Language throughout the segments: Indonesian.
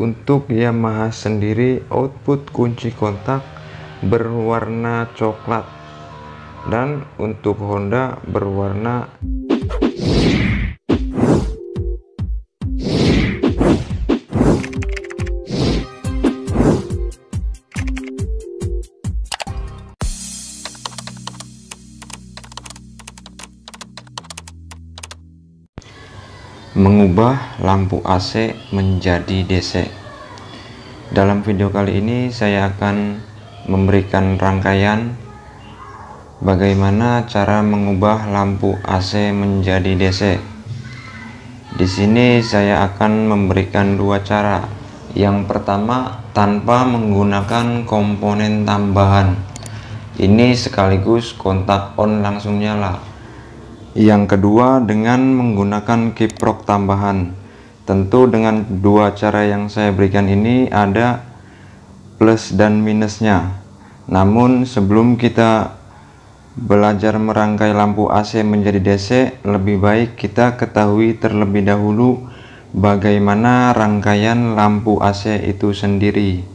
Untuk Yamaha sendiri, output kunci kontak berwarna coklat dan untuk Honda berwarna mengubah lampu AC menjadi DC dalam video kali ini saya akan memberikan rangkaian bagaimana cara mengubah lampu AC menjadi DC di sini saya akan memberikan dua cara yang pertama tanpa menggunakan komponen tambahan ini sekaligus kontak on langsung nyala yang kedua dengan menggunakan kiprok tambahan. Tentu dengan dua cara yang saya berikan ini ada plus dan minusnya. Namun sebelum kita belajar merangkai lampu AC menjadi DC, lebih baik kita ketahui terlebih dahulu bagaimana rangkaian lampu AC itu sendiri.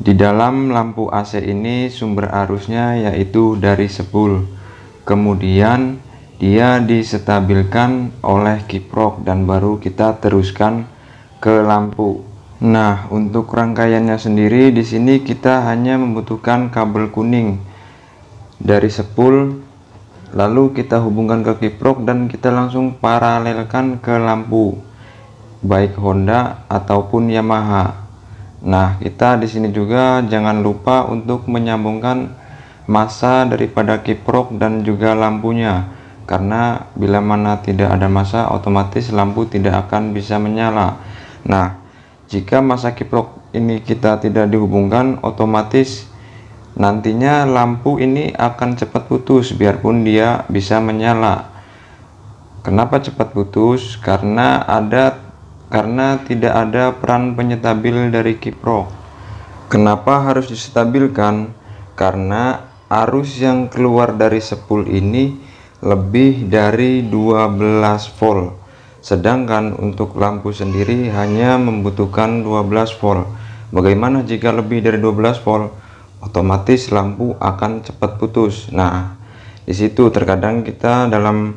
Di dalam lampu AC ini sumber arusnya yaitu dari sepul. Kemudian dia disetabilkan oleh kiprok dan baru kita teruskan ke lampu nah untuk rangkaiannya sendiri di sini kita hanya membutuhkan kabel kuning dari sepul lalu kita hubungkan ke kiprok dan kita langsung paralelkan ke lampu baik Honda ataupun Yamaha nah kita di sini juga jangan lupa untuk menyambungkan masa daripada kiprok dan juga lampunya karena bila mana tidak ada masa, otomatis lampu tidak akan bisa menyala nah jika masa kiprok ini kita tidak dihubungkan otomatis nantinya lampu ini akan cepat putus biarpun dia bisa menyala kenapa cepat putus karena ada karena tidak ada peran penyetabil dari kiprok kenapa harus disetabilkan karena arus yang keluar dari sepul ini lebih dari 12 volt sedangkan untuk lampu sendiri hanya membutuhkan 12 volt bagaimana jika lebih dari 12 volt otomatis lampu akan cepat putus nah di situ terkadang kita dalam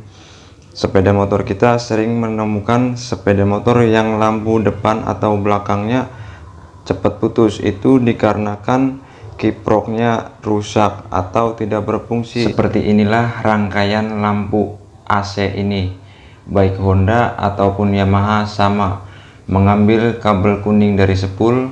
sepeda motor kita sering menemukan sepeda motor yang lampu depan atau belakangnya cepat putus itu dikarenakan kiproknya rusak atau tidak berfungsi seperti inilah rangkaian lampu AC ini baik Honda ataupun Yamaha sama mengambil kabel kuning dari sepul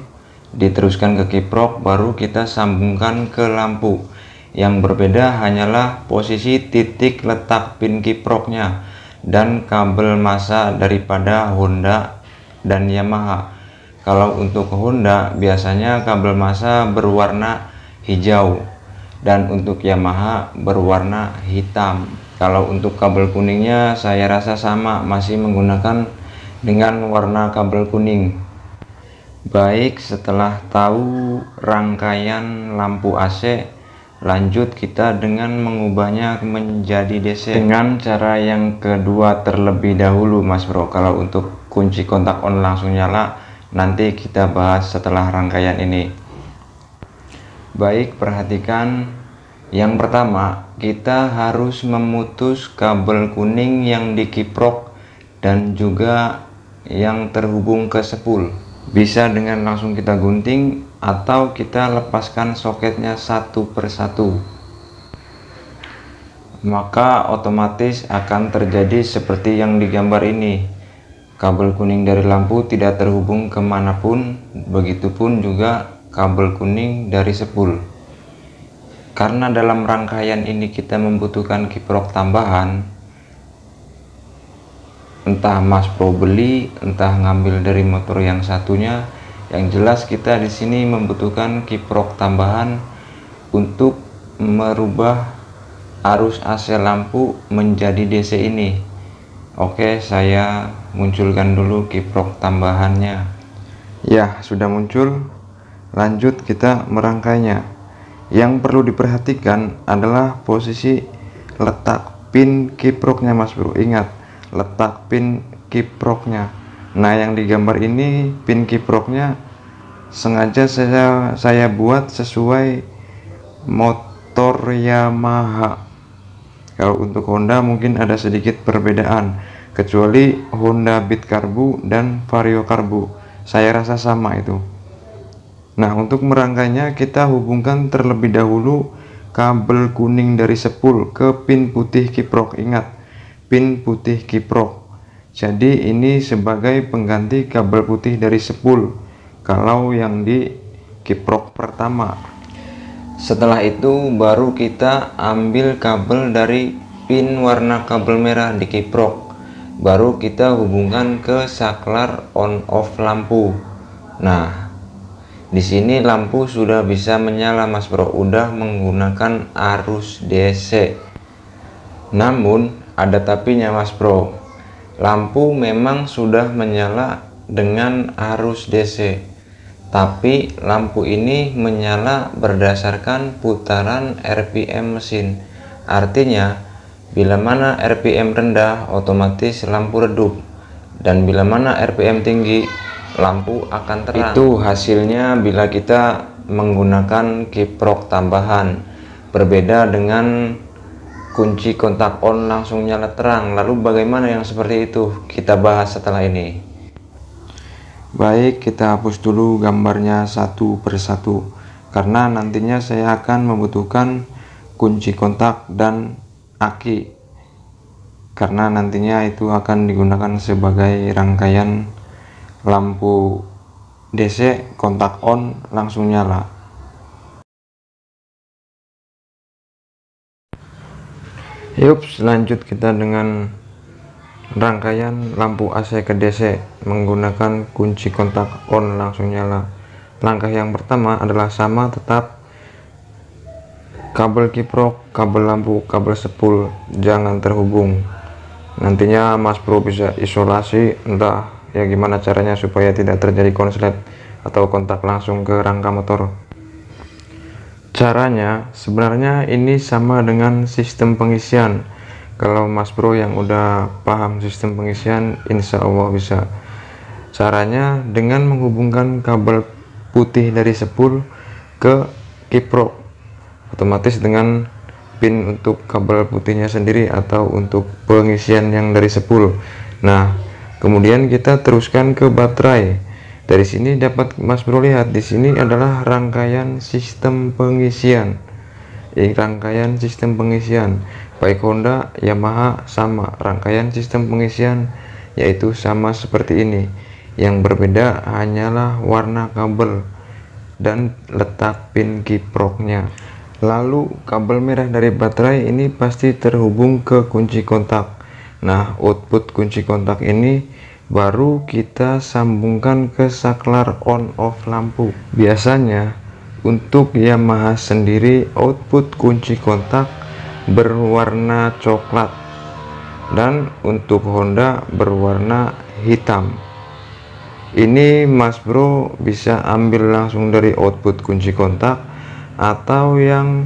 diteruskan ke kiprok baru kita sambungkan ke lampu yang berbeda hanyalah posisi titik letak pin kiproknya dan kabel masa daripada Honda dan Yamaha kalau untuk Honda biasanya kabel masa berwarna hijau dan untuk Yamaha berwarna hitam. Kalau untuk kabel kuningnya saya rasa sama masih menggunakan dengan warna kabel kuning. Baik, setelah tahu rangkaian lampu AC, lanjut kita dengan mengubahnya menjadi DC dengan cara yang kedua terlebih dahulu Mas Bro. Kalau untuk kunci kontak on langsung nyala, Nanti kita bahas setelah rangkaian ini. Baik, perhatikan yang pertama, kita harus memutus kabel kuning yang dikiprok dan juga yang terhubung ke sepul. Bisa dengan langsung kita gunting atau kita lepaskan soketnya satu persatu. Maka otomatis akan terjadi seperti yang digambar ini kabel kuning dari lampu tidak terhubung kemanapun begitupun juga kabel kuning dari sepul karena dalam rangkaian ini kita membutuhkan kiprok tambahan entah Mas Pro beli entah ngambil dari motor yang satunya yang jelas kita di sini membutuhkan kiprok tambahan untuk merubah arus AC lampu menjadi DC ini Oke, saya munculkan dulu kiprok tambahannya. Ya, sudah muncul. Lanjut kita merangkainya. Yang perlu diperhatikan adalah posisi letak pin kiproknya Mas Bro. Ingat, letak pin kiproknya. Nah, yang digambar ini pin kiproknya sengaja saya saya buat sesuai motor Yamaha kalau untuk Honda mungkin ada sedikit perbedaan, kecuali Honda Beat Karbu dan Vario Karbu. Saya rasa sama itu. Nah, untuk merangkainya kita hubungkan terlebih dahulu kabel kuning dari sepul ke pin putih kiprok. Ingat, pin putih kiprok. Jadi ini sebagai pengganti kabel putih dari sepul kalau yang di kiprok pertama setelah itu baru kita ambil kabel dari pin warna kabel merah di kiprok baru kita hubungkan ke saklar on off lampu nah di sini lampu sudah bisa menyala mas bro udah menggunakan arus DC namun ada tapinya mas bro lampu memang sudah menyala dengan arus DC tapi lampu ini menyala berdasarkan putaran RPM mesin. Artinya, bila mana RPM rendah, otomatis lampu redup, dan bila mana RPM tinggi, lampu akan terang. Itu hasilnya bila kita menggunakan kiprok tambahan, berbeda dengan kunci kontak on langsung nyala terang. Lalu bagaimana yang seperti itu? Kita bahas setelah ini. Baik, kita hapus dulu gambarnya satu persatu karena nantinya saya akan membutuhkan kunci kontak dan aki karena nantinya itu akan digunakan sebagai rangkaian lampu DC kontak on langsung nyala yuk selanjut kita dengan Rangkaian lampu AC ke DC menggunakan kunci kontak on langsung nyala. Langkah yang pertama adalah sama tetap kabel kiprok, kabel lampu, kabel sepul jangan terhubung. Nantinya Mas Bro bisa isolasi entah ya gimana caranya supaya tidak terjadi konslet atau kontak langsung ke rangka motor. Caranya sebenarnya ini sama dengan sistem pengisian kalau mas bro yang udah paham sistem pengisian insya Allah bisa caranya dengan menghubungkan kabel putih dari sepul ke kiprok otomatis dengan pin untuk kabel putihnya sendiri atau untuk pengisian yang dari sepul. nah kemudian kita teruskan ke baterai dari sini dapat mas bro lihat di sini adalah rangkaian sistem pengisian rangkaian sistem pengisian baik Honda, Yamaha sama rangkaian sistem pengisian yaitu sama seperti ini yang berbeda hanyalah warna kabel dan letak pin kiproknya lalu kabel merah dari baterai ini pasti terhubung ke kunci kontak nah output kunci kontak ini baru kita sambungkan ke saklar on off lampu biasanya untuk Yamaha sendiri, output kunci kontak berwarna coklat dan untuk Honda berwarna hitam. Ini Mas Bro bisa ambil langsung dari output kunci kontak atau yang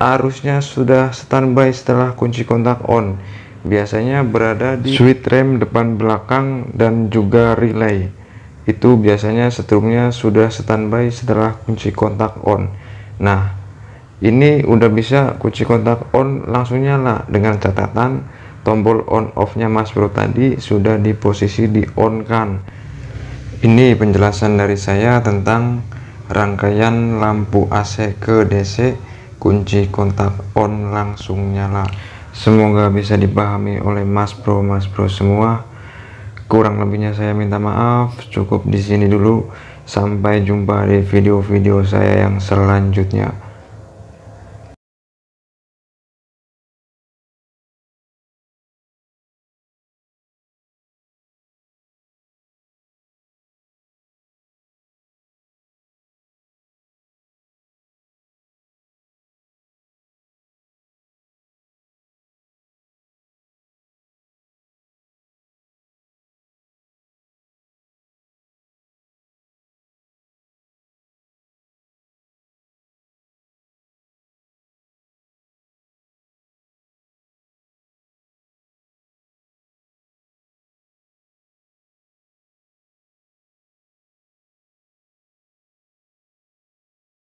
arusnya sudah standby setelah kunci kontak on. Biasanya berada di switch rem depan belakang dan juga relay itu biasanya setrumnya sudah standby setelah kunci kontak on nah ini udah bisa kunci kontak on langsung nyala dengan catatan tombol on off nya mas bro tadi sudah di posisi di on kan ini penjelasan dari saya tentang rangkaian lampu AC ke DC kunci kontak on langsung nyala semoga bisa dipahami oleh mas bro mas bro semua kurang lebihnya saya minta maaf cukup di sini dulu sampai jumpa di video-video saya yang selanjutnya